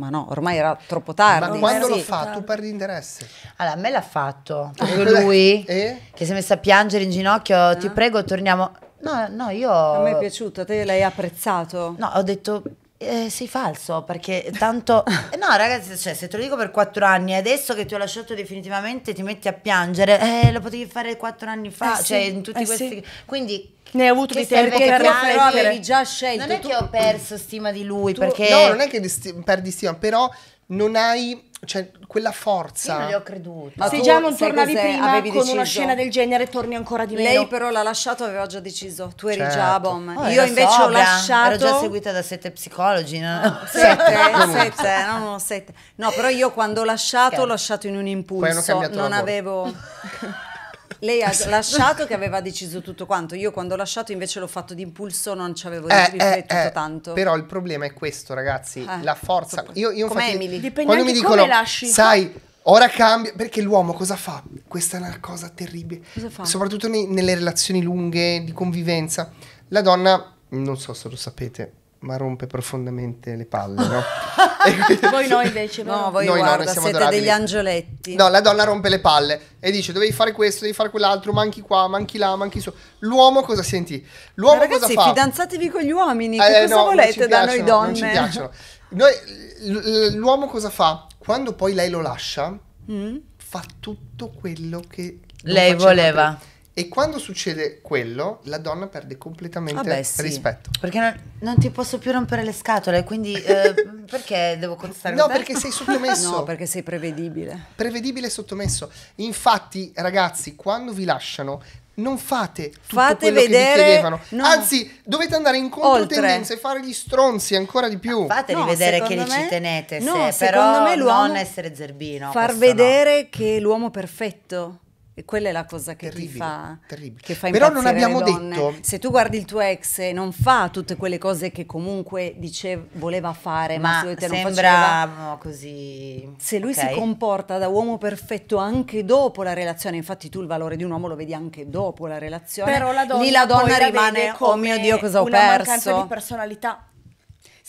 ma no, ormai era troppo tardi. Ma quando sì. l'ho fatto, tu perdi interesse. Allora, a me l'ha fatto, proprio ah, lui, eh? che si è messa a piangere in ginocchio, eh? ti prego torniamo... No, no, io... A me è piaciuto, te l'hai apprezzato? No, ho detto eh, sei falso perché tanto no ragazzi cioè, se te lo dico per quattro anni adesso che ti ho lasciato definitivamente ti metti a piangere eh, lo potevi fare quattro anni fa eh cioè in tutti eh, questi sì. quindi ne hai avuto di tempo per però avevi già scelto non è tu... che ho perso stima di lui tu... perché no non è che perdi stima però non hai cioè quella forza. Io non le ho creduto. Ma se già non tornavi prima con deciso. una scena del genere torni ancora di meno. Lei però l'ha lasciato, aveva già deciso. Tu eri certo. già a bomb. Oh, ah, Io invece so, ho lasciato. Ero già seguita da sette psicologi, no? Ah, sette, sette, no, no, sette. No, però io quando ho lasciato, okay. l'ho lasciato in un impulso. non avevo lei ha lasciato che aveva deciso tutto quanto. Io quando ho lasciato invece l'ho fatto d'impulso, non ci avevo eh, riflettuto eh, eh, tanto. Però il problema è questo, ragazzi, eh, la forza. Io, io come Emily, dipende quando mi dicono, lasci. sai, Ora cambia, perché l'uomo cosa fa? Questa è una cosa terribile. Cosa Soprattutto nei, nelle relazioni lunghe di convivenza. La donna, non so se lo sapete, ma rompe profondamente le palle, no? quindi... voi no invece, no, voi Noi guarda, no, siete adorabili. degli angioletti. No, la donna rompe le palle e dice dovevi fare questo, devi fare quell'altro, manchi qua, manchi là, manchi su. L'uomo cosa senti? L'uomo ma ragazzi, cosa fa? fidanzatevi con gli uomini, eh, che cosa no, volete da noi donne? Non ci piacciono. Noi, l'uomo cosa fa? Quando poi lei lo lascia, mm? fa tutto quello che... Lei voleva. Prima e quando succede quello, la donna perde completamente Vabbè, sì. rispetto. Perché non, non, ti posso più rompere le scatole, quindi eh, perché devo constare? No, perché sei sottomesso. no, perché sei prevedibile. Prevedibile e sottomesso. Infatti, ragazzi, quando vi lasciano, non fate tutto fate vedere, che chiedevano. No. Anzi, dovete andare in controtendenza e fare gli stronzi ancora di più. Fatevi no, vedere che me, li ci tenete, no, se, però me non essere zerbino. Far vedere no. che l'uomo perfetto e quella è la cosa che terribile, ti fa, terribile. Che fa Però non abbiamo detto... Se tu guardi il tuo ex e non fa tutte quelle cose che comunque dice, voleva fare, ma, ma se non faceva... così... Se lui okay. si comporta da uomo perfetto anche dopo la relazione, infatti tu il valore di un uomo lo vedi anche dopo la relazione, Però la donna, lì la donna rimane, la oh mio Dio cosa ho perso. Una mancanza di personalità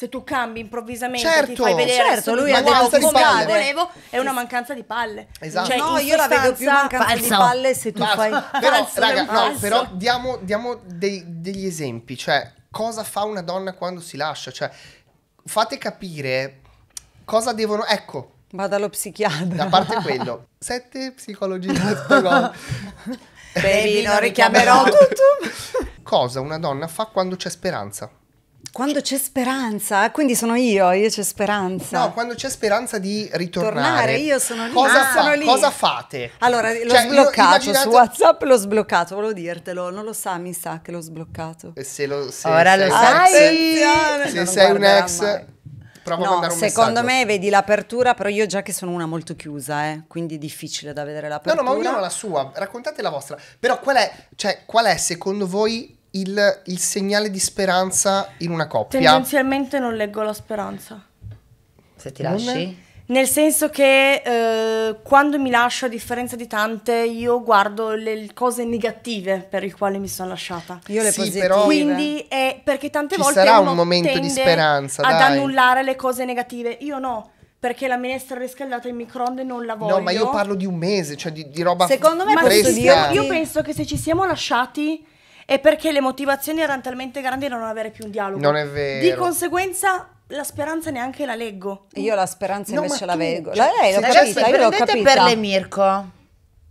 se tu cambi improvvisamente certo, ti fai vedere certo, lui ha detto come volevo è una mancanza di palle esatto cioè, no io la vedo più mancanza falso. di palle se tu ma, fai però falso, raga no, però diamo, diamo dei, degli esempi cioè cosa fa una donna quando si lascia cioè fate capire cosa devono ecco va dallo psichiatra a parte quello sette psicologi baby non richiamerò cosa una donna fa quando c'è speranza quando c'è speranza, eh, quindi sono io, io c'è speranza. No, quando c'è speranza di ritornare. Tornare, io sono lì. Cosa, ah, sono lì. cosa fate? Allora, l'ho cioè, sbloccato, immaginate... su WhatsApp l'ho sbloccato, volevo dirtelo, non lo sa, mi sa che l'ho sbloccato. E se lo se, Ora se, lo sai. Se, se sei un ex... Mai. Prova no, secondo messaggio. me vedi l'apertura, però io già che sono una molto chiusa, eh, quindi difficile da vedere l'apertura. No, no, ma ognuno ha la sua, raccontate la vostra. Però qual è, cioè, qual è secondo voi il, il segnale di speranza in una coppia. Tendenzialmente non leggo la speranza. Se ti lasci? Nel senso che eh, quando mi lascio, a differenza di tante, io guardo le cose negative per le quali mi sono lasciata. Io le sì, positive. Però, Quindi è eh, perché tante ci volte sarà un momento di speranza ad dai. annullare le cose negative. Io no. Perché la minestra riscaldata in microonde non la voglio. No, ma io parlo di un mese, cioè di, di roba Secondo me fresca. Posso io penso che se ci siamo lasciati è perché le motivazioni erano talmente grandi da non avere più un dialogo. Non è vero. Di conseguenza la speranza neanche la leggo. Io la speranza no, invece la leggo. La, cioè, lei l'ho capita, io l'ho capita. per le Mirko. Mm.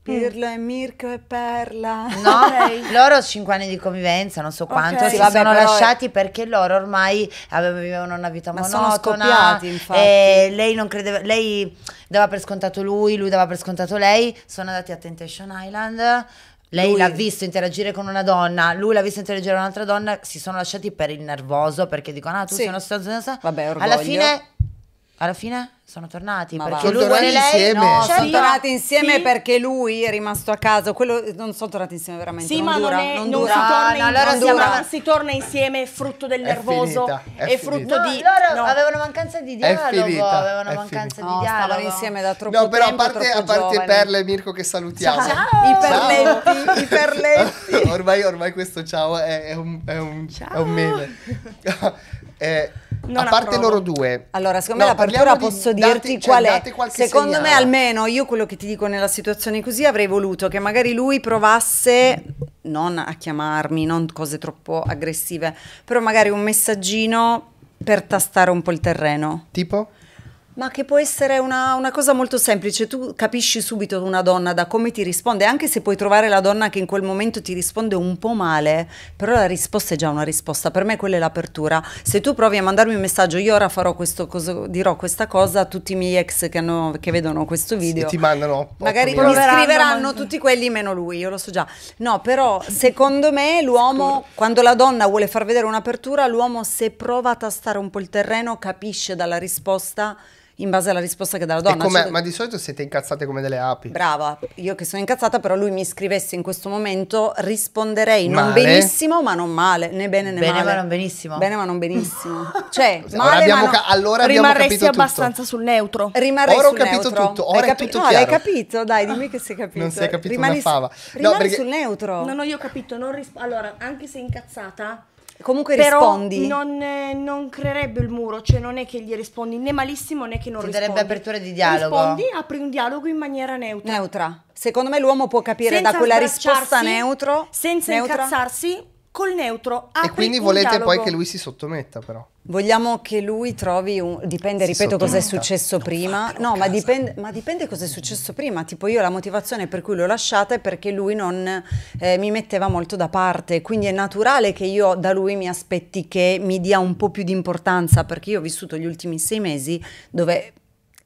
Pirla e Mirko e Perla. No, okay. loro cinque anni di convivenza, non so quanto, okay. si vabbè, sono lasciati è... perché loro ormai avevano una vita Ma monotona. lei non credeva, lei dava per scontato lui, lui dava per scontato lei, sono andati a Temptation Island lei lui... l'ha visto interagire con una donna, lui l'ha visto interagire con un'altra donna, si sono lasciati per il nervoso perché dicono ah tu sì. sei una situazione... Vabbè, orgoglio. Alla fine alla fine sono tornati Ma perché sono tornati lei insieme. no, sono tornati insieme sì. perché lui è rimasto a casa quello non sono tornati insieme veramente sì, non ma dura, non, è, non, dura. non si torna, ah, no, in, allora non dura. si torna insieme frutto del nervoso finita, è, è frutto no, di loro no. avevano mancanza di dialogo finita, avevano mancanza di dialogo stavano insieme da troppo tempo no, però tempo, a parte, a parte Perle e Mirko che salutiamo ciao. i perletti ciao. i perletti ormai, ormai questo ciao è, un, è un, un meme eh, non a parte approvo. loro due. Allora, secondo no, me la apertura di, posso dirti date, cioè, qual cioè, è. Secondo segnale. me almeno io quello che ti dico nella situazione così avrei voluto che magari lui provasse non a chiamarmi, non cose troppo aggressive, però magari un messaggino per tastare un po' il terreno. Tipo? Ma che può essere una, una, cosa molto semplice, tu capisci subito una donna da come ti risponde, anche se puoi trovare la donna che in quel momento ti risponde un po' male, però la risposta è già una risposta, per me quella è l'apertura. Se tu provi a mandarmi un messaggio, io ora farò questo, cosa, dirò questa cosa a tutti i miei ex che, hanno, che vedono questo video. Sì, ti mandano. Magari mi scriveranno tutti quelli meno lui, io lo so già. No, però secondo me l'uomo, quando la donna vuole far vedere un'apertura, l'uomo se prova a tastare un po' il terreno capisce dalla risposta in base alla risposta che dà la donna. Cioè, ma di solito siete incazzate come delle api. Brava, io che sono incazzata, però lui mi scrivesse in questo momento, risponderei male. non benissimo, ma non male, né bene né bene, male. Bene ma non benissimo. Bene ma non benissimo. cioè, male, allora abbiamo, non... ca- allora abbiamo abbastanza sul neutro. Rimarrei ora ho capito neutro. tutto, ora hai capi- è tutto no, chiaro. l'hai capito, dai, dimmi che sei capito. Non si è capito Rimani una fava. Su- no, perché... sul neutro. No, no, io ho capito, risp- allora, anche se incazzata Comunque Però rispondi. Non, eh, non creerebbe il muro, cioè non è che gli rispondi né malissimo né che non Ti rispondi. darebbe apertura di dialogo. Rispondi, apri un dialogo in maniera neutra. Neutra. Secondo me l'uomo può capire senza da quella risposta neutro. Senza neutra. incazzarsi, col neutro. e quindi volete dialogo. poi che lui si sottometta però. Vogliamo che lui trovi un... Dipende, si ripeto, cosa è successo non prima. No, ma dipende, ma dipende, cosa è successo prima. Tipo io la motivazione per cui l'ho lasciata è perché lui non eh, mi metteva molto da parte. Quindi è naturale che io da lui mi aspetti che mi dia un po' più di importanza perché io ho vissuto gli ultimi sei mesi dove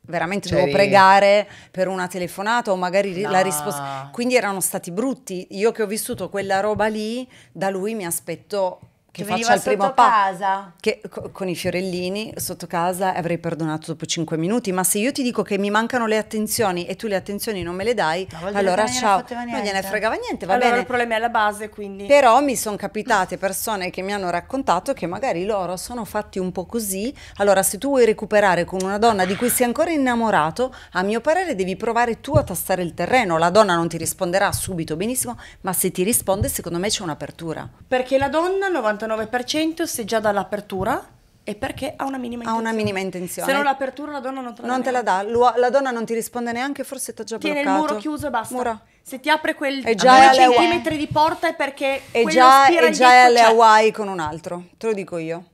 veramente C'eri. Cioè dovevo pregare per una telefonata o magari no. la risposta. Quindi erano stati brutti. Io che ho vissuto quella roba lì, da lui mi aspetto che, che faccia il primo passo. Che con i fiorellini sotto casa avrei perdonato dopo 5 minuti, ma se io ti dico che mi mancano le attenzioni e tu le attenzioni non me le dai, allora ciao, non gliene fregava niente, va allora, bene. il problema è alla base, quindi. Però mi sono capitate persone che mi hanno raccontato che magari loro sono fatti un po' così, allora se tu vuoi recuperare con una donna di cui sei ancora innamorato, a mio parere devi provare tu a tastare il terreno, la donna non ti risponderà subito benissimo, ma se ti risponde secondo me c'è un'apertura. Perché la donna 90 99% se già dall'apertura e perché ha una minima intenzione. Ha una minima intenzione. Se non l'apertura la donna non te la non dà. te la dà, la donna non ti risponde neanche, forse ti ha già Tiene bloccato. Tiene il muro chiuso e basta. Muro. Se ti apre quel 2 centimetri di porta è perché... E già, è alle cioè Hawaii con un altro, te lo dico io.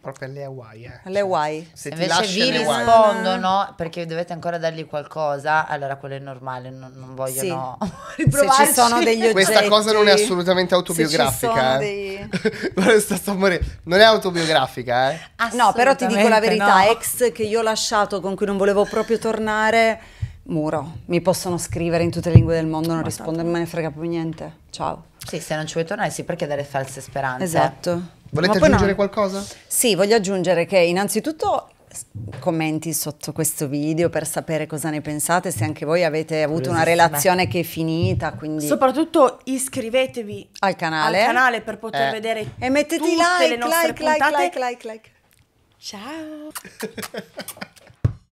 Proprio alle Hawaii. Eh. Alle Hawaii. Se Invece vi rispondono perché dovete ancora dargli qualcosa, allora quello è normale, non, non vogliono sì. riprovarci. Se ci sono degli oggetti. Questa cosa non è assolutamente autobiografica. Eh. Dei... non è autobiografica, eh. No, però ti dico la verità, no. ex che io ho lasciato con cui non volevo proprio tornare, muro. Mi possono scrivere in tutte le lingue del mondo, non Ma me ne frega più niente. Ciao. Sì, se non ci vuoi tornare, sì, perché dare false speranze. Esatto. Volete aggiungere no. qualcosa? Sì, voglio aggiungere che innanzitutto commenti sotto questo video per sapere cosa ne pensate, se anche voi avete avuto una relazione che è finita. Quindi... Soprattutto iscrivetevi al canale, al canale per poter eh. vedere e mettete like, le nostre like, puntate. like, like, like, like. Ciao!